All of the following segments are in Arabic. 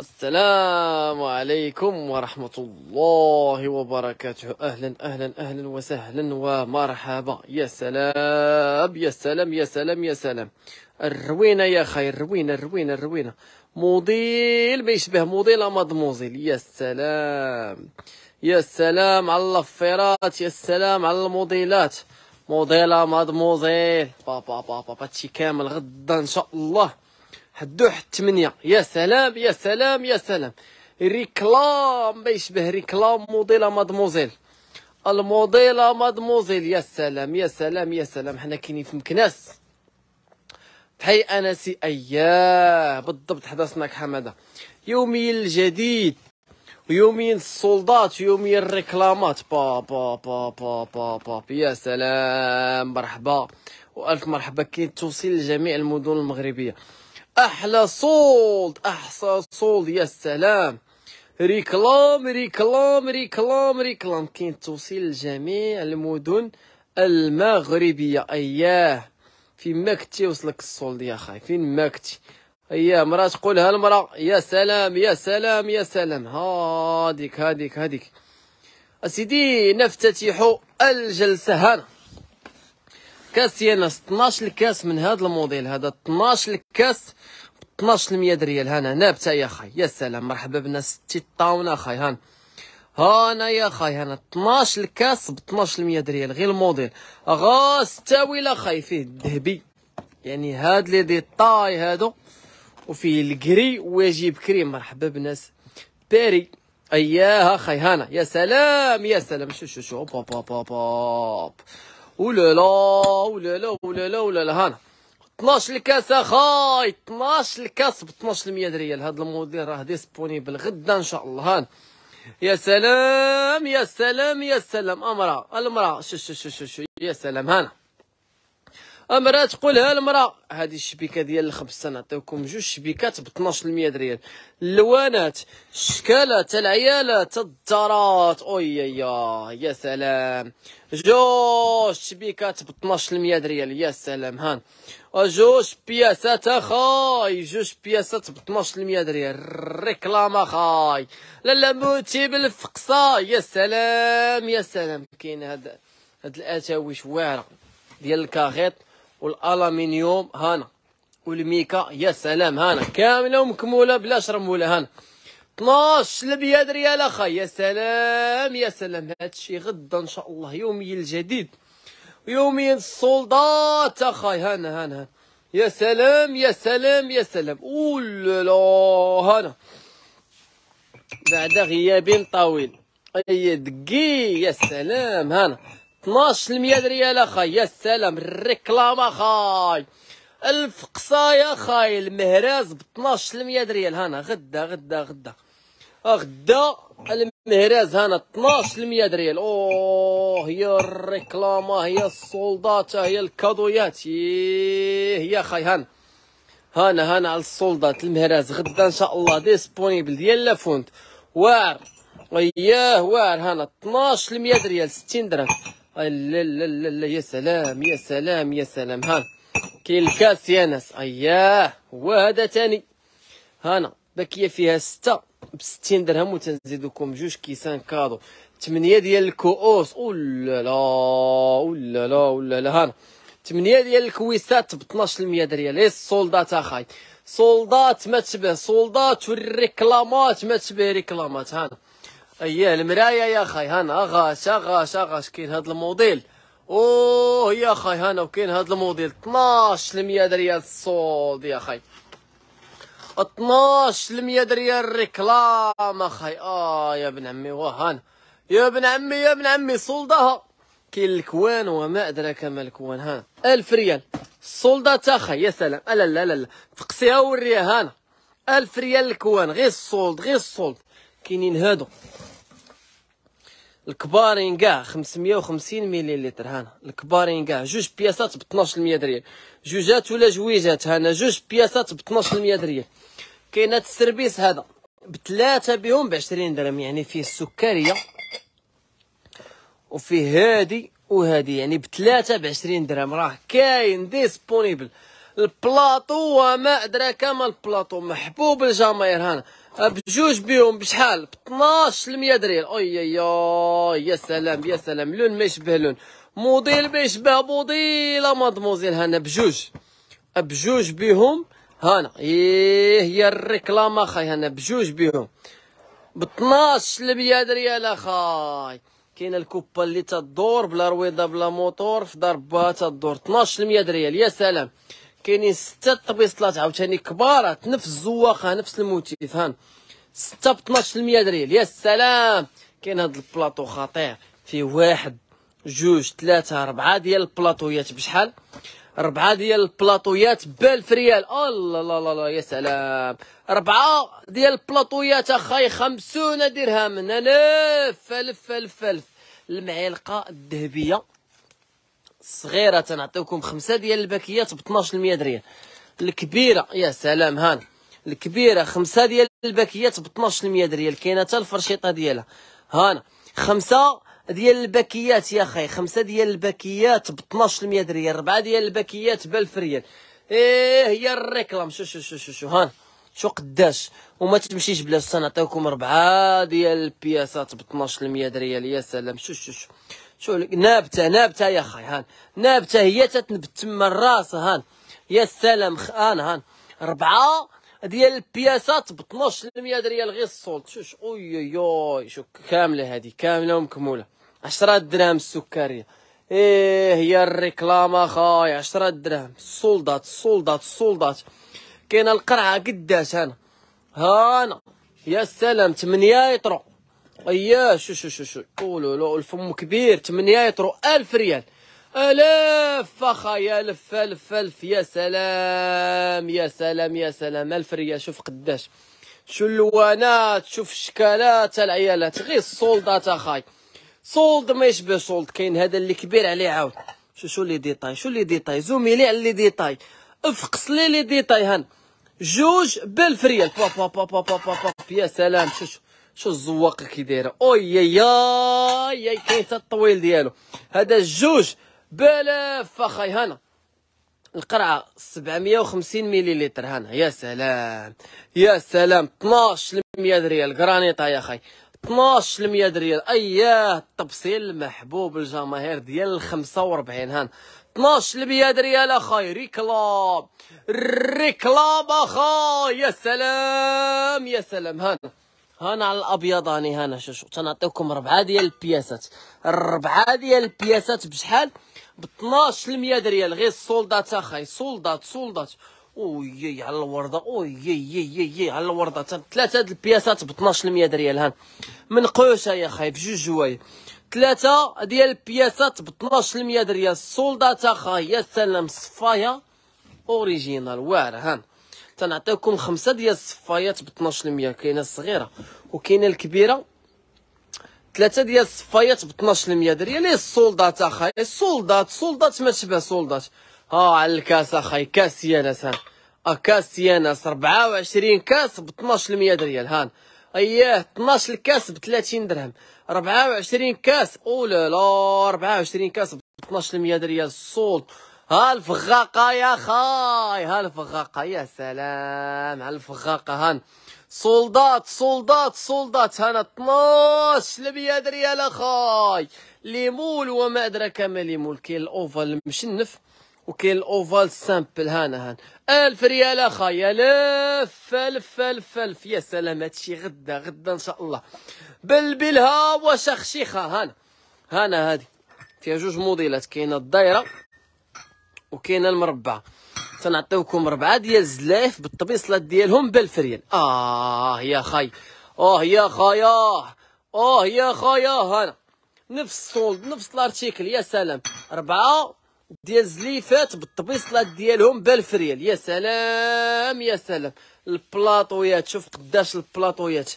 السلام عليكم ورحمة الله وبركاته أهلا أهلا أهلا وسهلا ومرحبا يا سلام يا سلام يا سلام يا سلام الروينة يا خير الروينة الروينة الروينة موديل ما يشبه موديل مضموزيل يا سلام يا سلام على اللفيرات يا سلام على الموديلات موديل با با بابا بابا هادشي كامل غدا إن شاء الله حدو حد يا سلام يا سلام يا سلام ريكلام ما يشبه ريكلام موديلا مادموزيل الموديلا مادموزيل يا سلام يا سلام يا سلام حنا كاينين في مكناس فحي انسي اياه بالضبط حدا سناك حماده يومي الجديد ويوميا السولدات ويوميا الريكلامات با با با با با با يا سلام مرحبا والف مرحبا كي توصل لجميع المدن المغربيه احلى صوت احسن صوت يا سلام ريكلام ريكلام ريكلام ريكلام كاين توصيل لجميع المدن المغربيه اياه فين ما كنتي يوصلك الصولد يا خاي فين ما كنتي اياه مرا تقولها المرا يا سلام يا سلام يا سلام هاديك هاديك هاديك اسيدي نفتتح الجلسه هنا كاس يانس 12 كاس من هذا الموديل هذا 12 كاس ب 1200 ريال هنا نابته يا خاي يا سلام مرحبا بالناس تي طاونا خاي هان هنا يا خاي هنا 12 كاس ب 1200 ريال غير الموديل غاس تاويله خاي فيه الذهبي يعني هاد لي ديطاي هادو وفيه الكري واجيب كريم مرحبا بالناس باري اياها خي هانا يا سلام يا سلام شو شو شو بوب بوب بوب ولا ولا لا ولا لا ولا لا هانا 12 الكاس اخاي 12 الكاس ب 12% ريال هذا الموديل راه ديسبونيبل غدا ان شاء الله هان يا سلام يا سلام يا سلام امراه المراه شو شو شو شو يا سلام هانا امراه تقولها المراه هذه الشبيكه ديال الخبز نعطيكم جوج شبيكات ب 12% ريال اللوانات الشكالات العيالات الدارات اويا يا يا سلام جوج شبيكات ب 12% ريال يا سلام ها جوج بياسات اخاي جوج بياسات ب 12% ريال ريكلام اخاي لا لا موتي بالفقصه يا سلام يا سلام كاين هذا هاد الاتاويش واعره ديال الكاغيط والالومنيوم هنا والميكا يا سلام هنا كامله ومكموله بلاش شرموله هنا 12 لبياد ريال اخا يا سلام يا سلام هادشي غدا ان شاء الله يومي الجديد يومي السولدات اخاي هنا هنا يا سلام يا سلام يا سلام لا هنا بعد غياب طويل اي دقي يا سلام هنا 12000 ريال اخاي يا سلام الريكلام اخاي الف قصايا اخاي المهراز ب 12000 ريال هنا غدا غدا غدا غدا المهراز هانا 1200 ريال اوه يا الريكلام هي السولدات هي الكادويات ايه يا اخاي هنا هنا هنا على السولدات المهراز غدا ان شاء الله ديسبونيبل ديال لافونت واعر اياه واعر هانا 1200 ريال 60 درهم لا لا لا لا يا سلام يا سلام يا سلام ها كاين الكاس يا ناس اياه وهذا ثاني هنا باكيه فيها ستة ب 60 درهم وتنزيدكم جوج كيسان كادو ثمانية ديال الكؤوس اولا لا ولا لا ولا لا هنا ثمانية ديال الكويسات ب 12% ريال اي السولدات اخاي سولدات ما تشبه سولدات والريكلامات ما تشبه ريكلامات هنا اي المرايه يا خاي هنا اغا غاس غاس كاين هذا الموديل اوه يا خاي هنا وكاين هذا الموديل 12 المية ريال الصود يا خاي 12 المية ريال ريكلام اخاي اه يا ابن عمي وهان يا ابن عمي يا ابن عمي صولدها كاين الكوان وما ادراك ما الكوان هانا 1000 ريال الصولدة تاخا يا سلام لا لا لا لا تقصيها وريها هانا 1000 ريال الكوان غير الصولد غير الصولد كاينين هادو الكبار ينقاع 550 مليلتر هانا الكبار ينقاع جوج بياسات ب 12% درهم جوجات ولا جويجات هانا جوج بياسات ب 12% درهم كاين هذا السربيس هذا بثلاثة بهم ب 20 درهم يعني فيه السكرية وفيه هادي وهادي يعني بثلاثة ب 20 درهم راه كاين ديسبونيبل البلاطو وما أدراك ما البلاطو محبوب الجماهير هانا بجوج بيهم بشحال ب 12 100 درهم اي يا يا سلام يا سلام لون ما يشبه لون موديل ما يشبه موديل أه، مادموزيل هنا بجوج أه، بجوج بيهم هنا ايه هي الريكلام اخاي هنا بجوج بيهم ب 12 100 درهم اخاي كاينه الكوبا اللي تدور بلا رويضه بلا موتور في ضربها تدور 12 100 درهم يا سلام كاينين ستة طبيصلات عاوتاني كبار نفس الزواقه نفس الموتيف هان ستة ب 12% دريل يا سلام كاين هاد البلاطو خطير فيه واحد جوج ثلاثة ربعة ديال البلاطويات بشحال ربعة ديال البلاطويات بالف ريال الله لا لا لا يا سلام ربعة ديال البلاطويات اخاي خمسون درهم ألف ألف ألف ألف المعلقة الذهبية صغيره تنعطيوكم خمسه ديال الباكيات ب 12% ريال الكبيره يا سلام هان الكبيره خمسه ديال الباكيات ب 12% ريال كاينه حتى الفرشيطه ديالها هان خمسه ديال الباكيات يا خي خمسه ديال الباكيات ب 12% ريال ربعه ديال الباكيات ب 1000 ريال ايه هي الريكلام شو شو شو شو شو هان شو قداش وما تمشيش بلاش تنعطيوكم ربعه ديال البياسات ب 12% ريال يا سلام شو شو شو شو نابته نابته يا خاي هان نابته هي تتنبت تما الراس هان يا سلام خان هان ربعه ديال البياسات ب 12% ريال غير شو شو اوي اوي شو كامله هذه كامله ومكموله 10 دراهم السكريه ايه هي الريكلام اخاي 10 دراهم السولدات السولدات السولدات كاينه القرعه قداش هنا هانا يا سلام 8 يطرق اياه شو شو شو شو قولوا له الفم كبير 8 يطرو 1000 ريال الاف يا الف الف الف يا سلام يا سلام يا سلام الف ريال شوف قداش شو اللوانات شوف الشكالات العيالات غير السولدات اخاي سولد ما يشبه سولد كاين هذا اللي كبير عليه عاود شو شو لي ديتاي شو لي ديتاي زوميلي على لي ديتاي افقص لي لي ديتاي هان جوج بالف ريال با با با با با با, با, با. يا سلام شو شو شو الزواقه كي دايره اويا يا يا يا كاين حتى الطويل ديالو هذا الجوج بلاف اخاي هنا القرعه 750 مليلتر هنا يا سلام يا سلام 1200 ريال غرانيطه يا اخاي 1200 ريال اياه التبصيل المحبوب الجماهير ديال 45 هنا 1200 ريال اخاي ريكلاب ريكلاب اخاي يا سلام يا سلام هنا هنا على الابيض هاني هنا شوشو تنعطيكم ربعه ديال البياسات ربعه ديال البياسات بشحال ب 12% ريال غير السولدات اخاي سولدات سولدات اويي على الورده يي على الورده ثلاثه د البياسات ب 12% ريال هان منقوشه يا خاي بجوج جوايه ثلاثه ديال البياسات ب 12% ريال السولدات اخاي يا سلام صفايه اوريجينال واعره هان تنعطيكم خمسه ديال الصفايات ب 12% كاينه الصغيره وكاينه الكبيره ثلاثه ديال الصفايات ب 12% دري لي السولدات اخاي السولدات سولدات ما تشبه سولدات ها على الكاس اخاي كاس يا ناس آه، كاس يا ناس 24 كاس ب 12% دريال هان اييه 12 كاس ب 30 درهم 24 كاس او لا لا 24 كاس ب 12% دريال السولد ها يا خاي ها يا سلام هالفخاقة هان سولدات سولدات سولدات هانا 12 سلبية دريال اخاي ليمول وما ادراك ما ليمول كاين الاوفال مشنف وكاين الاوفال سامبل هانا هان الف ريال اخاي الف الف الف الف يا سلام هادشي غدا غدا ان شاء الله بلبلها وشخشيخة هانا هانا هادي فيها جوج موديلات كاينه الدايره وكاينه المربع تنعطيوكم ربعه ديال الزلايف بالطبيصلات ديالهم بالف ريال اه يا خاي اه يا خاياه اه يا خاياه هنا نفس السولد نفس الارتيكل يا سلام ربعه ديال الزليفات بالطبيصلات ديالهم بالف ريال يا سلام يا سلام البلاطويات شوف قداش البلاطويات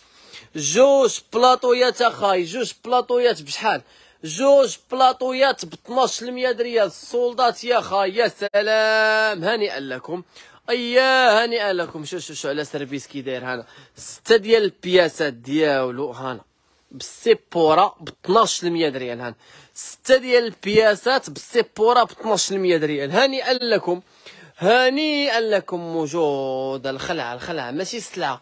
جوج بلاطويات اخاي جوج بلاطويات بشحال جوج بلاطويات ب 12% ريال السولدات يا خا يا سلام هنيئا لكم ايا هنيئا لكم شو شو شو على سيرفيس كي داير هنا ستة ديال البياسات ديالو هنا بالسيبورا ب 12% ريال هنا ستة ديال البياسات بالسيبورا ب 12% ريال هنيئا لكم هنيئا لكم وجود الخلعه الخلعه ماشي سلعه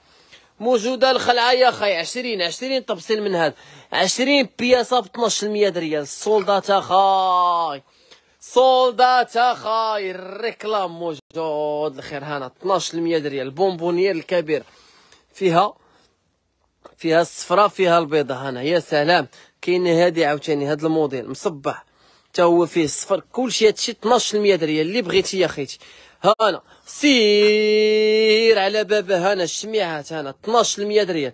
موجوده الخلعه يا خي 20 20 طبسين من هذا 20 بياسه ب 12% ريال سولدات اخاي سولدات اخاي الريكلام موجود الخير هنا 12% ريال البونبونيير الكبير فيها فيها الصفراء فيها البيضاء هنا يا سلام كاين هادي عاوتاني هاد الموديل مصبح حتى هو فيه الصفر كلشي هادشي 12% ريال اللي بغيتي يا خيتي هنا سير على بابها هنا الشميعات هنا 12% ريال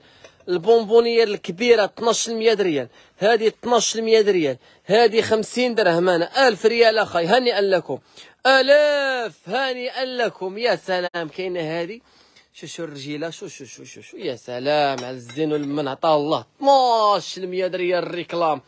البونبونيه الكبيره 12 ريال هذه 12 ريال هذه 50 درهم انا 1000 ريال اخاي هنيئا لكم الاف هنيئا لكم يا سلام كاينه هذه شو شو الرجيله شو شو شو شو, شو. يا سلام على الزين والمن عطاه الله 12 ريال الريكلام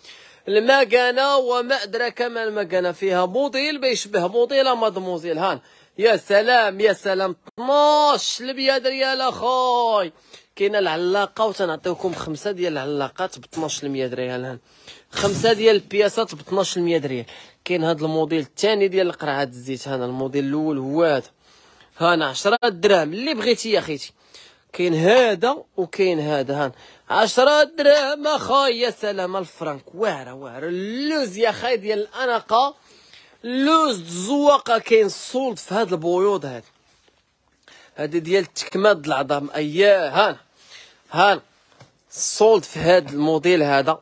المكانه وما ادراك ما المكانه فيها موديل بيشبه موديل مضموزيل هان يا سلام يا سلام 12 البياض ريال اخوي كاينه العلاقه وتنعطيوكم خمسه ديال العلاقات ب 1200 دريال ريال هان خمسه ديال البياسات ب 1200 دريال ريال كاين هذا الموديل الثاني ديال القرعه الزيت هنا الموديل الاول هو هذا هنا 10 دراهم اللي بغيتي يا خيتي كاين هذا وكاين هذا هان 10 دراهم اخويا يا سلام الفرنك واعره واعره اللوز يا خاي ديال الاناقه لوز الزواقه كاين صولد في هاد البيوض هاد هادي ديال تكماد العظام اياه هان هان الصولد في هاد الموديل هذا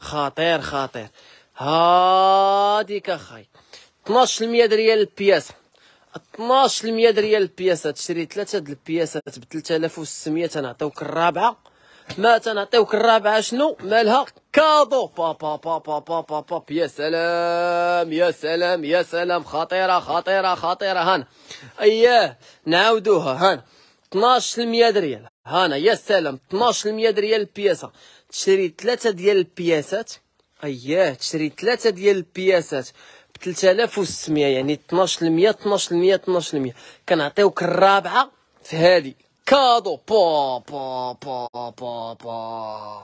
خطير خطير هاديك اخاي 12% ريال البياس 12% ريال البياسات تشري ثلاثه د البياسات ب 3600 تنعطيوك الرابعه ما تنعطيوك الرابعه شنو مالها كادو با با با با با با با با يا سلام يا سلام يا سلام خطيره خطيره خطيره هان اياه نعاودوها هان 12% دريال هانا يا سلام 12% دريال البياسه تشري ثلاثه ديال البياسات اياه تشري ثلاثه ديال البياسات ب 3600 يعني 12% 12% 12% كنعطيوك الرابعه في هذه كادو با با با با با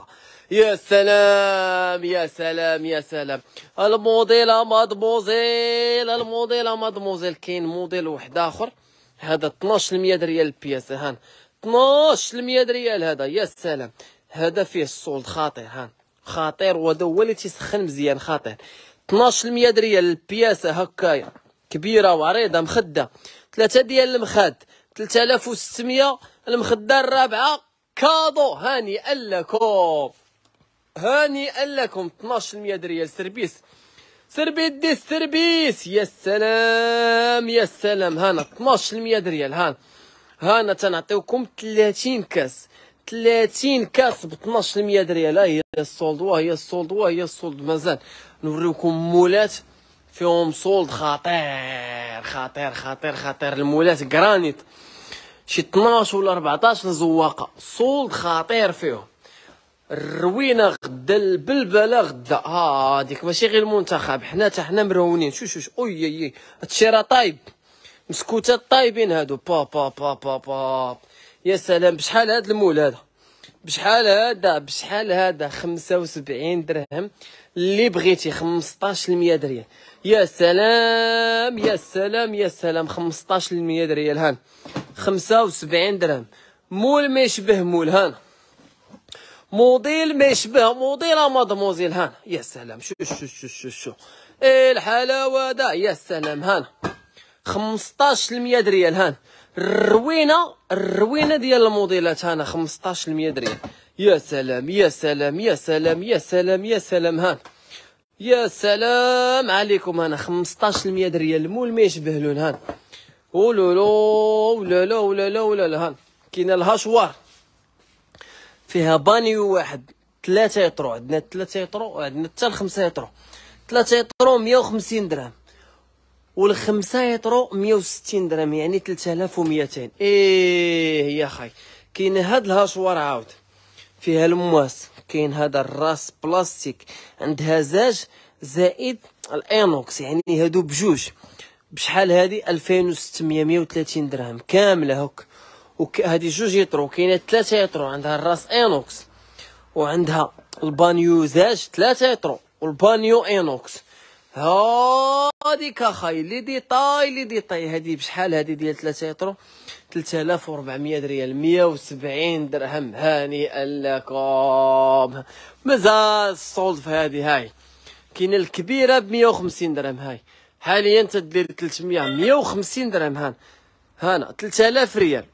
يا سلام يا سلام يا سلام الموديل مادموزيل الموديل مادموزيل كاين موديل واحد اخر هذا 12% ريال البياسه هان 12% ريال هذا يا سلام هذا فيه السولد خطير هان خطير وهذا هو اللي تيسخن مزيان خطير 12% ريال البياسه هكايا كبيره وعريضه مخده ثلاثه ديال المخاد 3600 المخدة الرابعة كادو هاني لكم هاني لكم 12% دريال سربيس سربيت دي سربيس يا سلام يا سلام هانا 12% دريال هانا هانا تنعطيوكم 30 كاس 30 كاس ب 12% ريال ها هي السولد واه هي السولد واه هي السولد مازال نوريوكم مولات فيهم سولد خطير خطير خطير خطير المولات جرانيت شي 12 ولا 14 زواقه صولد خطير فيهم الروينه غدا البلبله غدا ها هذيك ماشي غير المنتخب حنا حتى حنا مرونين شو شو شو اوي اي هادشي راه طايب مسكوتات طايبين هادو با با با با با يا سلام بشحال هاد المول هذا بشحال هذا بشحال هذا 75 درهم اللي بغيتي 15 المية دريال يا سلام يا سلام يا سلام 15 المية دريال هان 75 درهم مول ما يشبه مول هان موديل ما يشبه موديل مادموزيل هان يا سلام شو شو شو شو شو ايه الحلاوه دا يا سلام خمسطاش 15% ريال هان الروينه الروينه ديال الموديلات خمسطاش 15% ريال يا سلام يا سلام يا سلام يا سلام يا سلام هان يا سلام عليكم انا 15% ريال مول ما يشبه لون هان ولولو لا ولا لا ها كاينه الهاشوار فيها بانيو واحد ثلاثة يطرو عندنا ثلاثة يطرو عندنا حتى الخمسة يطرو ثلاثة يطرو مية وخمسين درهم والخمسة يطرو مية وستين درهم يعني وميتين ايه يا خاي كاين هاد الهاشوار عاود فيها المواس كاين هذا الراس بلاستيك عندها زاج زائد الانوكس يعني هادو بجوج بشحال هادي 2630 درهم كامله هوك وهذه جوج يطرو كاينه ثلاثه يطرو عندها الراس اينوكس وعندها البانيو زاج 3 يطرو والبانيو اينوكس هاديك اخاي لي ديطاي لي ديطاي هادي بشحال هادي ديال 3 يترو 3400 ريال 170 درهم هاني لكم مزال السولد في هادي هاي كاينه الكبيره ب 150 درهم هاي حاليا تدير 300 150 درهم هان هانا 3000 ريال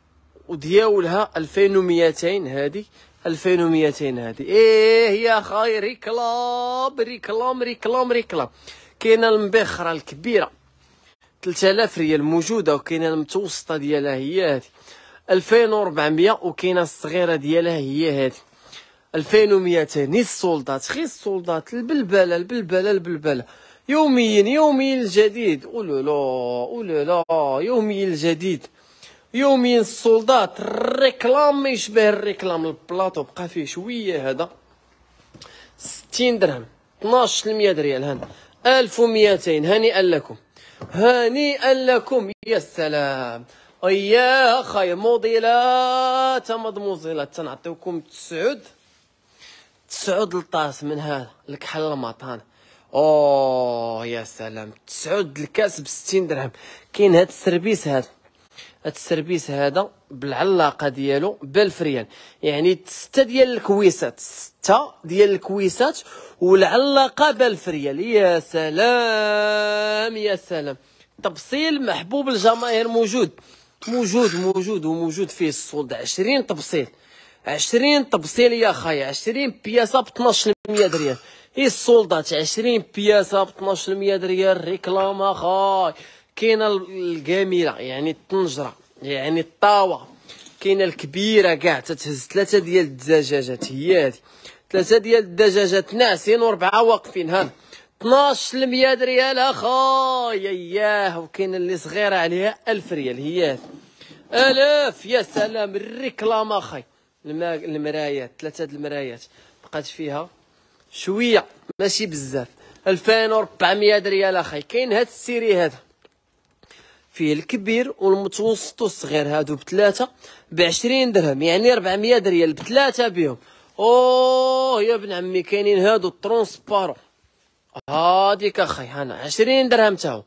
ودياولها 2200 هادي 2200 هادي ايه يا خاي ريكلام ريكلام ريكلام ريكلام كاينه المبخره الكبيره 3000 ريال موجوده وكاينه المتوسطه ديالها هي هادي 2400 وكاينه الصغيره ديالها هي هادي 2200 ني السولدات خي السولدات البلبله البلبله البلبله يوميا يوميا الجديد لا قولوا لا يوميا الجديد يوميا السولدات الريكلام ما يشبه الريكلام البلاطو بقى فيه شويه هذا 60 درهم 12 100 ريال هان 1200 هنيئا لكم هنيئا لكم يا سلام يا خاي موديلات مضموزيلات تنعطيوكم تسعود تسعود لطاس من هذا الكحل المطان اوه يا سلام تسعود الكاس ب 60 درهم كاين هاد السربيس هاد هاد السربيس هذا بالعلاقه ديالو بالف ريال يعني سته ديال الكويسات سته ديال الكويسات والعلاقه بالف ريال يا سلام يا سلام تبصيل محبوب الجماهير موجود موجود موجود وموجود فيه السولد 20 تبصيل 20 تبصيل يا خاي 20 بياسه ب ميه ريال اي السولدات 20 بياسه ب 1200 ريال ريكلاما خاي كاينه الكامله يعني الطنجره يعني الطاوه كاينه الكبيره كاع تتهز ثلاثه ديال الدجاجات هي هذه ثلاثه ديال الدجاجات ناعسين واربعه واقفين ها 12 ريال اخاي ياه وكاين اللي صغيره عليها 1000 ريال هي الاف يا سلام الريكلام اخاي المرايات ثلاثه المرايات بقات فيها شويه ماشي بزاف 2400 ريال اخي كاين هاد السيري هذا فيه الكبير والمتوسط والصغير هادو بثلاثه ب 20 درهم يعني 400 ريال بثلاثه بهم اوه يا ابن عمي كاينين هادو ترونسبارو هاديك اخي هنا 20 درهم تا هو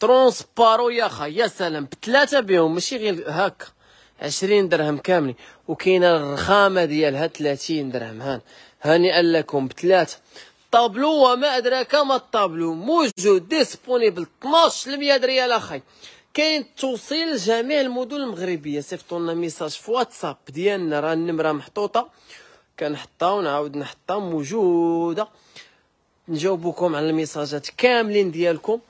ترونسبارو يا اخي يا سلام بثلاثه بهم ماشي غير هكا 20 درهم كاملين وكاينه الرخامه ديالها 30 درهم هان هنيئا لكم بثلاثة طابلو وما أدراك ما الطابلو موجود ديسبونيبل 12% دريال أخي كاين توصيل لجميع المدن المغربية صيفطوا لنا ميساج في واتساب ديالنا راه النمرة محطوطة كنحطها ونعاود نحطها موجودة نجاوبوكم على الميساجات كاملين ديالكم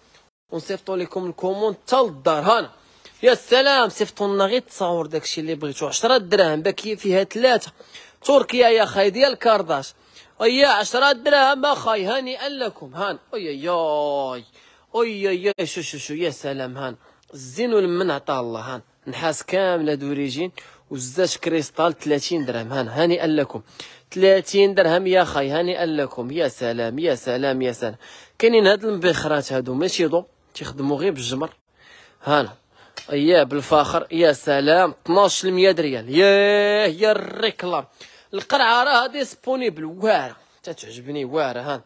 ونصيفطوا لكم الكومون حتى للدار هانا يا سلام صيفطوا لنا غير التصاور داكشي اللي بغيتو 10 دراهم باكيه فيها ثلاثة تركيا يا خاي ديال كارداش ايا 10 دراهم اخاي هنيئا لكم هان اي ياي اي ياي شو شو شو يا سلام هان الزين والمن عطاه الله هان نحاس كامله دوريجين وزاش كريستال 30 درهم هان هنيئا لكم 30 درهم يا خاي هنيئا لكم يا سلام يا سلام يا سلام كاينين هاد المبخرات هادو ماشي ضو تيخدمو غير بالجمر هانا يا بالفاخر يا سلام 12% ريال ياه يا الريكلام القرعه راه ديسبونيبل واعره تتعجبني واعره ها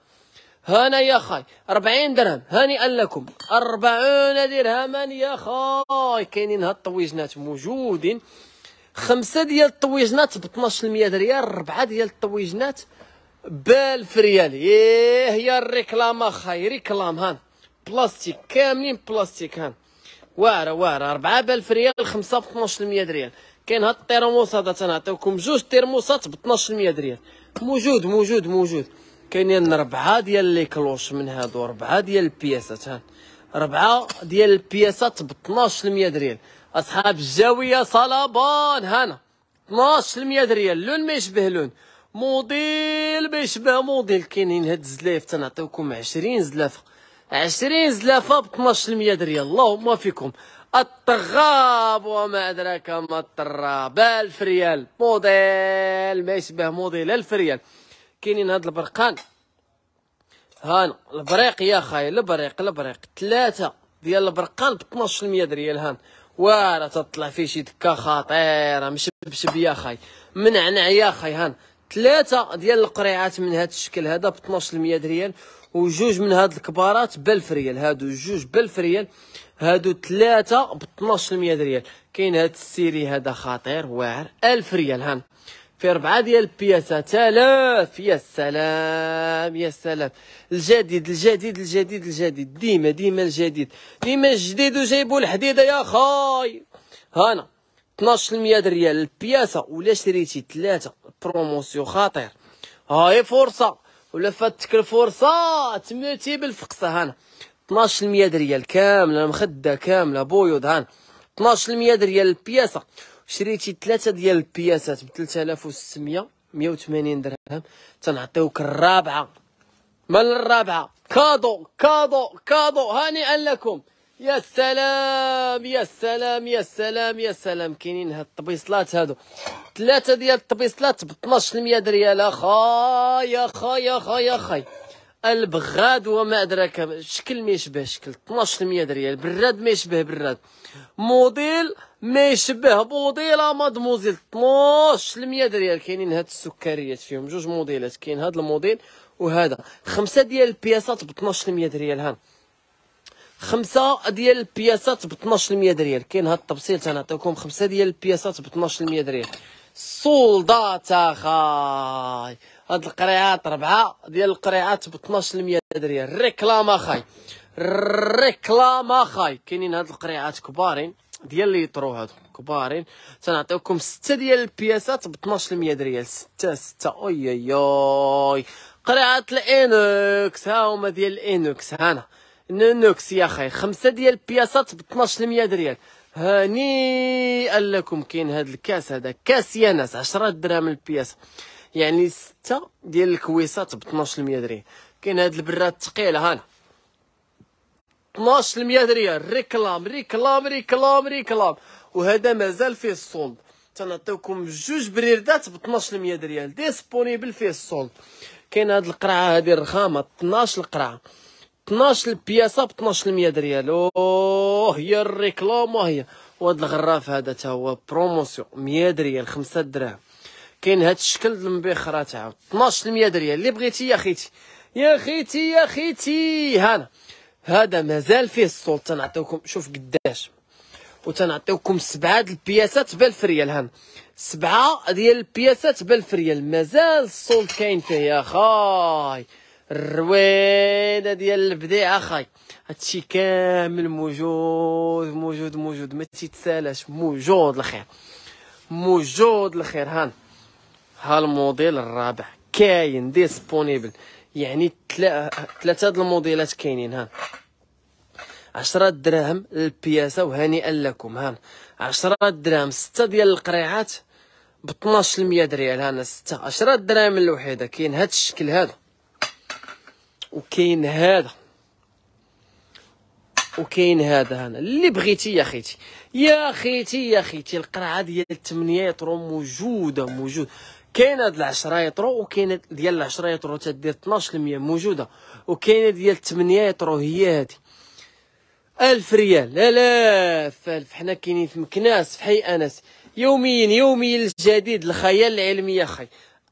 هنا يا خاي 40 درهم هنيئا لكم 40 درهما يا خاي كاينين هاد الطويجنات موجودين خمسه ديال الطويجنات ب 12% ريال ربعه ديال الطويجنات بالف ريال ياه يا الريكلام اخاي ريكلام هان بلاستيك كاملين بلاستيك هان واعره واعره 4000 ريال 5 ب 1200 ريال كاين هاد التيرموس هذا تنعطيوكم جوج تيرموسات ب 1200 ريال موجود موجود موجود كاينين ربعه ديال لي كلوش من هادو ربعه ديال البياسات ها ربعه ديال البياسات ب 1200 ريال اصحاب الزاويه صلبان هنا 1200 ريال لون ما يشبه لون موديل ما يشبه موديل كاينين هاد الزلايف تنعطيوكم 20 زلافه عشرين زلافه ب 12% دريال اللهم فيكم الطغاب وما ادراك ما الطراب الف ريال موديل ما يشبه موديل الف ريال كاينين هاد البرقان هانا البريق يا خاي البريق البريق ثلاثه ديال البرقان ب 12% دريال هان وارا تطلع فيه شي دكه خطيره مشبشب يا خاي منعنع يا خاي هان ثلاثه ديال القريعات من هاد الشكل هذا ب 12% دريال وجوج من هاد الكبارات ب 1000 ريال هادو جوج ب 1000 ريال هادو ثلاثة ب 1200 ريال كاين هاد السيري هذا خطير واعر 1000 ريال هان في ربعة ديال بياسة تلاف يا سلام يا سلام الجديد الجديد الجديد الجديد ديما ديما الجديد ديما الجديد وجايبو الحديدة يا خاي هانا 1200 ريال البياسة ولا شريتي ثلاثة بروموسيو خطير هاي فرصة ولا فاتك الفرصه تموتي بالفقصه هانا 12% دريال كامله مخده كامله بويض هانا 12% دريال البياسه شريتي ثلاثه ديال البياسات ب 3600 180 درهم تنعطيوك الرابعه مال الرابعه كادو كادو كادو هنيئا لكم يا سلام يا سلام يا سلام يا سلام كاينين هاد الطبيصلات هادو ثلاثه ديال الطبيصلات ب 1200 ريال اخا يا خاي يا خا يا خاي البغاد وما ادراك شكل ما يشبه شكل 1200 ريال براد ما يشبه براد موديل ما يشبه موديل مادموزيل 1200 ريال كاينين هاد السكريات فيهم جوج موديلات كاين هاد الموديل وهذا خمسه ديال البياسات ب 1200 ريال هان خمسه ديال البياسات ب 12% ريال كاين هاد التبسيط تنعطيكم خمسه ديال البياسات ب 12% ريال سولدات اخاي هاد القريعات ربعه ديال القريعات ب 12% ريال ريكلام اخاي ريكلام اخاي كاينين هاد القريعات كبارين ديال الليطرو هادو كبارين تنعطيكم سته ديال البياسات ب 12% ريال سته سته اوي اوي قريعات الانوكس ها هما ديال الانوكس هانا نونوكس يا خي خمسة ديال البياسات ب 12% دريال هنيئا لكم كاين هذا الكاس هذا كاس يا ناس 10 دراهم البياسه يعني ستة ديال الكويسات ب 12% دريال كاين هاد البراد الثقيل هانا 12% دريال ريكلام ريكلام ريكلام ريكلام وهذا مازال فيه الصوند تنعطيوكم جوج بريردات ب 12% دريال ديسبونيبل فيه الصوند كاين هاد القرعه هادي الرخامه 12 القرعه 12 بياسه ب 1200 دريال اوه هي الريكلام هي وهاد الغراف هذا تا هو بروموسيون 100 دريال 5 دراهم كاين هاد الشكل المبخره تاعو 1200 دريال اللي بغيتي يا خيتي يا خيتي يا خيتي هانا هذا مازال فيه السول تنعطيوكم شوف قداش وتنعطيوكم سبعه د البياسات ب 1000 ريال هانا سبعه ديال البياسات ب 1000 ريال مازال السول كاين فيه يا خاي الروينه ديال البديع اخاي هادشي كامل موجود موجود موجود ما تيتسالاش موجود الخير موجود الخير هان ها الموديل الرابع كاين ديسبونيبل يعني ثلاثه د الموديلات كاينين هان عشرة دراهم للبياسه وهنيئا لكم هان عشرة دراهم ستة ديال القريعات ب 12% ريال هان ستة عشرة دراهم الوحيده كاين هاد الشكل هذا وكاين هذا وكاين هذا هنا اللي بغيتي يا خيتي يا خيتي يا خيتي القرعه ديال 8 يطرو موجوده موجود كاين هاد 10 يطرو وكاين ديال 10 يطرو تدير 12% موجوده وكاين ديال 8 يطرو هي هادي 1000 ريال لا لا ألف حنا كاينين في مكناس في حي أنس يوميا يوميا الجديد الخيال العلمي يا خي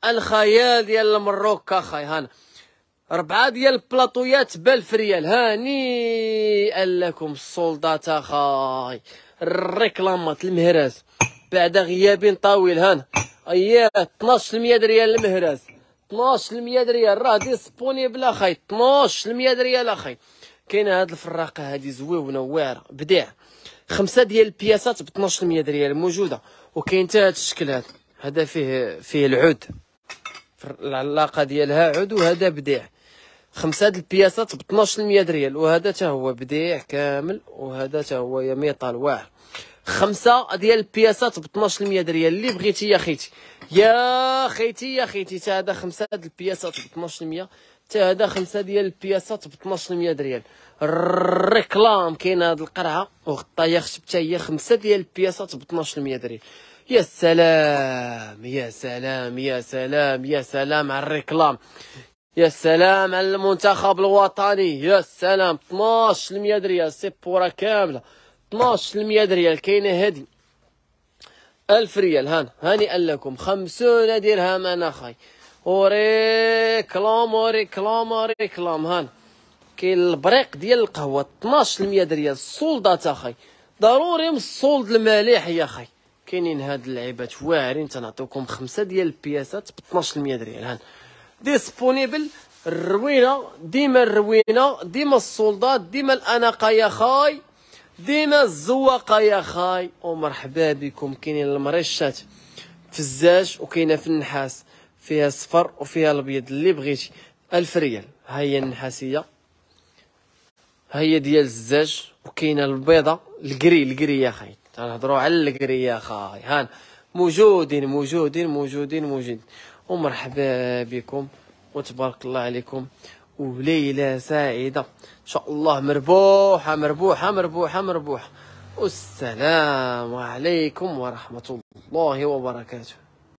الخيال ديال المروك أخي هنا ربعة ديال البلاطويات ريال هنيئا لكم السلطات اخاي الريكلامات المهراز بعد غياب طويل هان اييه 12% ريال المهراز 12% ريال راه ديسبونيبل اخاي 12% ريال اخاي كاينه هاد الفراقه هادي زويونه واعره بديع خمسه ديال البياسات ب 12% ريال موجوده وكاين حتى هاد الشكل هذا هذا فيه فيه العود العلاقه ديالها عود وهذا بديع خمسة هاد البياسات ب 12% ريال وهذا تا هو بديع كامل وهذا تا هو يا ميطال واعر خمسة ديال البياسات ب 12% ريال اللي بغيتي يا خيتي يا خيتي يا خيتي تا هذا خمسة هاد البياسات ب 12% تا هذا خمسة ديال البياسات ب 12% ريال الريكلام كاين هاد القرعة وغطايا خشب حتى هي خمسة ديال البياسات ب 12% ريال يا سلام يا سلام يا سلام يا سلام على الريكلام يا سلام على المنتخب الوطني يا سلام 12 المية دريال سيبورة كاملة 12 دريال كاينة هادي 1000 ريال هانا هانئا لكم 50 درهم أنا خاي وريكلام وريكلام وريكلام هان كاين البريق ديال القهوة 12 المية دريال السولدات أخاي ضروري من السولد المليح يا خاي كاينين هاد اللعيبات واعرين تنعطيوكم 5 ديال البياسات ب 12 دريال هان ديسبونيبل الروينه ديما الروينه ديما السولدات ديما الاناقه يا خاي ديما الزواقه يا خاي ومرحبا بكم كاينين المريشات في الزاج وكاينه في النحاس فيها الصفر وفيها الابيض اللي بغيتي ألف ريال ها هي النحاسيه ها هي ديال الزاج وكاينه البيضه الكري الكري يا خاي تنهضروا على الكري يا خاي هان موجودين موجودين موجودين موجودين ومرحبا بكم وتبارك الله عليكم وليلة سعيدة إن شاء الله مربوحة مربوحة مربوحة مربوحة والسلام عليكم ورحمة الله وبركاته